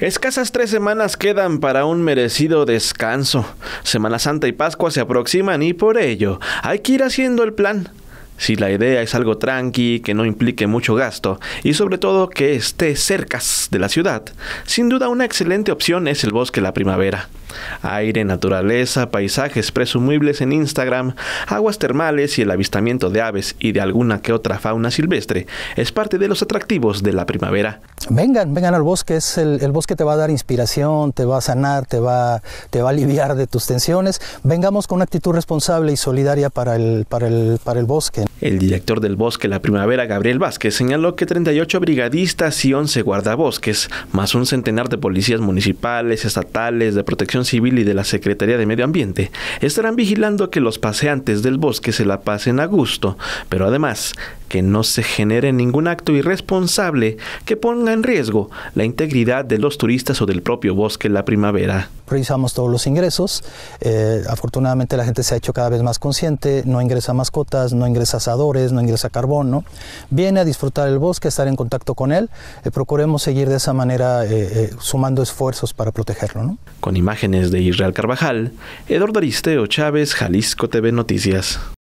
Escasas tres semanas quedan para un merecido descanso. Semana Santa y Pascua se aproximan y por ello hay que ir haciendo el plan si la idea es algo tranqui, que no implique mucho gasto y sobre todo que esté cerca de la ciudad, sin duda una excelente opción es el bosque la primavera. Aire, naturaleza, paisajes presumibles en Instagram, aguas termales y el avistamiento de aves y de alguna que otra fauna silvestre es parte de los atractivos de la primavera. Vengan, vengan al bosque, es el, bosque te va a dar inspiración, te va a sanar, te va, te va a aliviar de tus tensiones. Vengamos con una actitud responsable y solidaria para el, para el, para el bosque. El director del Bosque La Primavera, Gabriel Vázquez, señaló que 38 brigadistas y 11 guardabosques, más un centenar de policías municipales, estatales, de protección civil y de la Secretaría de Medio Ambiente, estarán vigilando que los paseantes del bosque se la pasen a gusto, pero además que no se genere ningún acto irresponsable que ponga en riesgo la integridad de los turistas o del propio bosque La Primavera. Revisamos todos los ingresos, eh, afortunadamente la gente se ha hecho cada vez más consciente, no ingresa mascotas, no ingresa asadores, no ingresa carbón, ¿no? Viene a disfrutar el bosque, a estar en contacto con él. Eh, procuremos seguir de esa manera eh, eh, sumando esfuerzos para protegerlo, Con imágenes de Israel Carvajal, Eduardo Aristeo Chávez, Jalisco TV Noticias.